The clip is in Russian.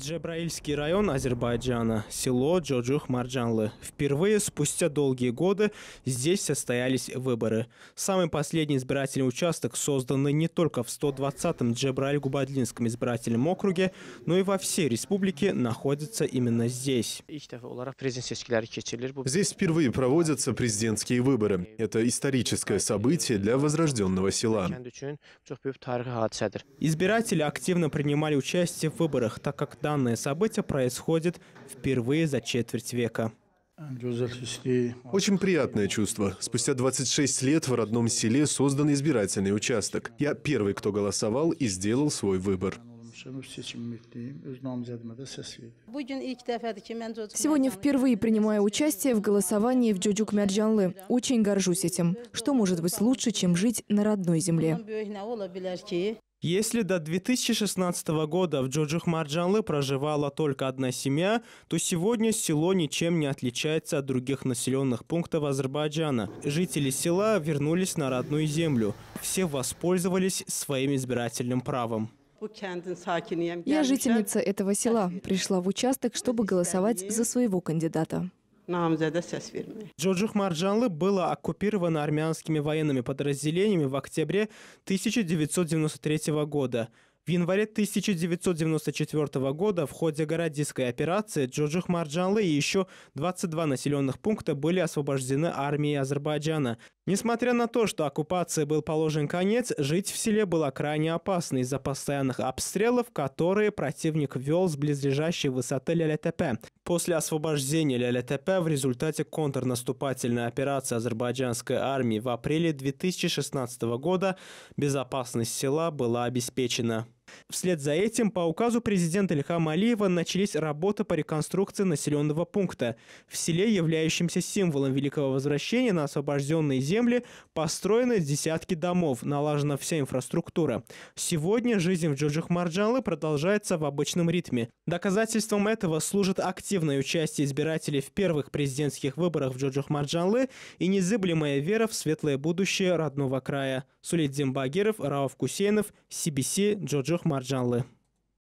Джебраильский район Азербайджана, село Джоджух-Марджанлы. Впервые спустя долгие годы здесь состоялись выборы. Самый последний избирательный участок, созданный не только в 120-м Джебраиль-Губадлинском избирательном округе, но и во всей республике, находится именно здесь. Здесь впервые проводятся президентские выборы. Это историческое событие для возрожденного села. Избиратели активно принимали участие в выборах, так как Данное событие происходит впервые за четверть века. Очень приятное чувство. Спустя 26 лет в родном селе создан избирательный участок. Я первый, кто голосовал и сделал свой выбор. Сегодня впервые принимаю участие в голосовании в Джоджук Мерджанлы. Очень горжусь этим. Что может быть лучше, чем жить на родной земле? Если до 2016 года в Джоджихмарджанлы проживала только одна семья, то сегодня село ничем не отличается от других населенных пунктов Азербайджана. Жители села вернулись на родную землю. Все воспользовались своим избирательным правом. Я жительница этого села, пришла в участок, чтобы голосовать за своего кандидата намзада сәс бермей. Марджанлы было оккупировано армянскими военными подразделениями в октябре 1993 года. В январе 1994 года в ходе городской операции Джорджух Марджанлы и еще 22 населенных пункта были освобождены армией Азербайджана. Несмотря на то, что оккупации был положен конец, жить в селе было крайне опасно из-за постоянных обстрелов, которые противник вел с близлежащей высоты Лелятепе. После освобождения ля в результате контрнаступательной операции азербайджанской армии в апреле 2016 года безопасность села была обеспечена. Вслед за этим по указу президента Ильхама Алиева начались работы по реконструкции населенного пункта. В селе, являющемся символом Великого Возвращения на освобожденные земли, построены десятки домов, налажена вся инфраструктура. Сегодня жизнь в Джоджих Марджалы продолжается в обычном ритме. Доказательством этого служит активное участие избирателей в первых президентских выборах в Джоджих Марджалы и незыблемая вера в светлое будущее родного края. Сулит Зимбагиров, Рауф Кусейнов, CBC, Джоджих Марджалы. marjanlı